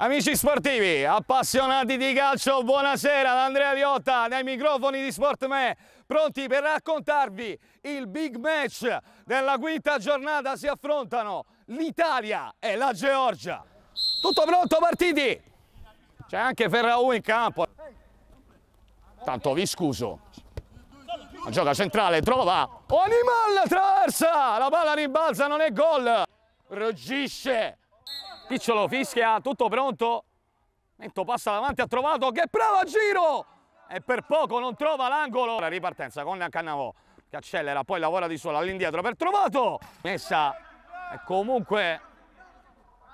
Amici sportivi, appassionati di calcio, buonasera da Andrea Liotta nei microfoni di Sportme, pronti per raccontarvi il big match della quinta giornata si affrontano l'Italia e la Georgia. Tutto pronto partiti? C'è anche Ferraù in campo. Tanto vi scuso. La gioca centrale, trova Animal traversa, la palla rimbalza, non è gol. Ruggisce Picciolo fischia, tutto pronto. Mento passa davanti, ha trovato, che prova giro! E per poco non trova l'angolo. La ripartenza con Cannavò, che accelera, poi lavora di solo all'indietro per trovato. Messa e comunque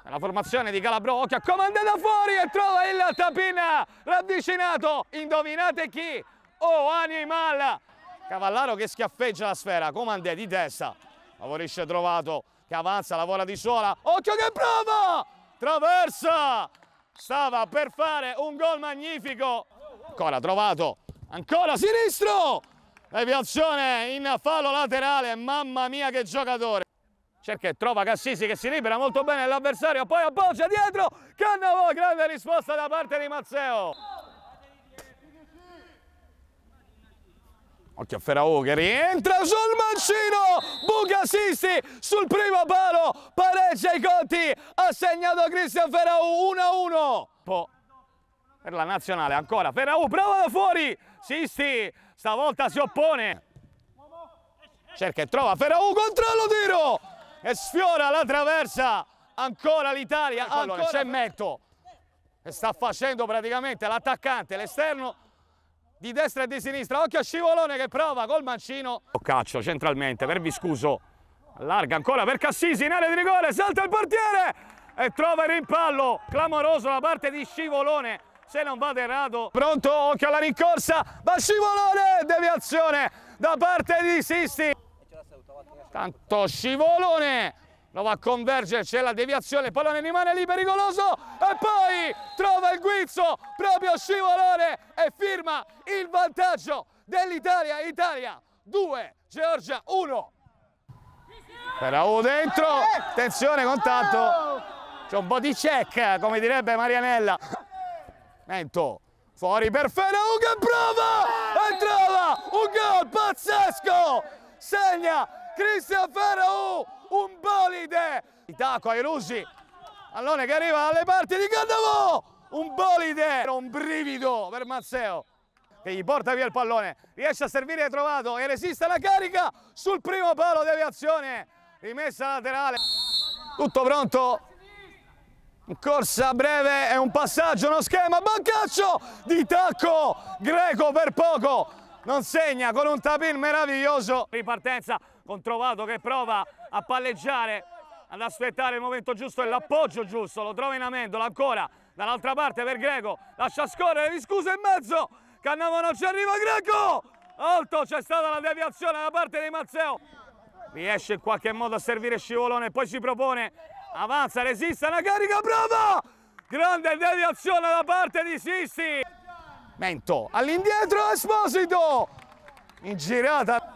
la formazione di Calabro che comanda da fuori e trova il Tapina, ravvicinato. Indovinate chi? Oh, Animal! Cavallaro che schiaffeggia la sfera, comandè di testa, favorisce trovato che avanza, vola di sola, occhio che prova! Traversa! Stava per fare un gol magnifico. Ancora trovato, ancora sinistro! Deviazione in fallo laterale, mamma mia che giocatore! cerca e trova Cassisi che si libera molto bene l'avversario, poi appoggia dietro, Cannavo, grande risposta da parte di Mazzeo. Occhio a che rientra sul mancino, Bugasisti sul primo palo, pareggia i conti, ha segnato Cristian Ferau 1-1. Per la nazionale ancora, Ferau prova da fuori, Sisti stavolta si oppone. Cerca e trova Ferau, controllo tiro e sfiora la traversa, ancora l'Italia, ancora c'è Metto. E sta facendo praticamente l'attaccante, l'esterno di destra e di sinistra, occhio a Scivolone che prova col mancino. Boccaccio centralmente per Viscuso, allarga ancora per Cassisi in area di rigore, salta il portiere e trova il rimpallo, clamoroso da parte di Scivolone, se non vado errato. Pronto, occhio alla rincorsa, ma Scivolone, deviazione da parte di Sisti. Tanto Scivolone prova a convergere, c'è la deviazione, pallone rimane lì pericoloso e poi trova il guizzo, proprio scivolone e firma il vantaggio dell'Italia, Italia 2, Georgia 1. Però dentro, attenzione contatto, c'è un po' di check come direbbe Marianella. Mento, fuori per Ferraug e prova e trova un gol pazzesco segna Cristian Ferro un bolide Itaco ai Rusi pallone che arriva alle parti di Cannavò un bolide un brivido per Mazzeo che gli porta via il pallone riesce a servire trovato e resiste la carica sul primo palo di aviazione rimessa laterale tutto pronto corsa breve e un passaggio uno schema bancaccio di tacco greco per poco non segna con un tapin meraviglioso. Ripartenza con Trovato che prova a palleggiare, ad aspettare il momento giusto e l'appoggio giusto, lo trova in Amendola ancora, dall'altra parte per Greco, lascia scorrere, vi scusa in mezzo, Cannavo non ci arriva Greco! Alto, c'è stata la deviazione da parte di Mazzeo. Riesce in qualche modo a servire Scivolone, poi si propone, avanza, resiste, una carica, prova! Grande deviazione da parte di Sisti! Mento, all'indietro Esposito! In girata.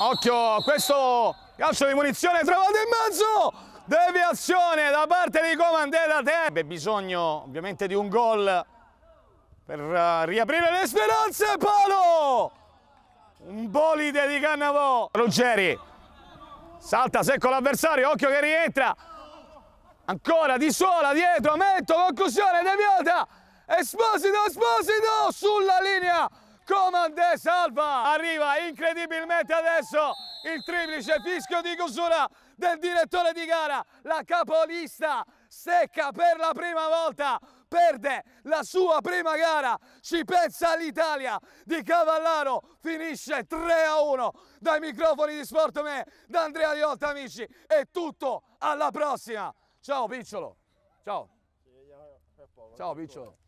Occhio, questo calcio di munizione trovato in mezzo! Deviazione da parte di Comandella Tebbe. Bisogno ovviamente di un gol per uh, riaprire le speranze. Palo! Un bolide di Cannavò. Ruggeri salta secco l'avversario, occhio che rientra. Ancora di sola dietro, Mento, conclusione deviata. Esposito, Esposito sulla linea! Comandè salva! Arriva incredibilmente adesso il triplice fischio di chiusura del direttore di gara. La capolista secca per la prima volta perde la sua prima gara, ci pensa l'Italia di Cavallaro, finisce 3 a 1 dai microfoni di Sportome, da Andrea Iotta amici, è tutto, alla prossima! Ciao Picciolo, ciao! Ciao Picciolo!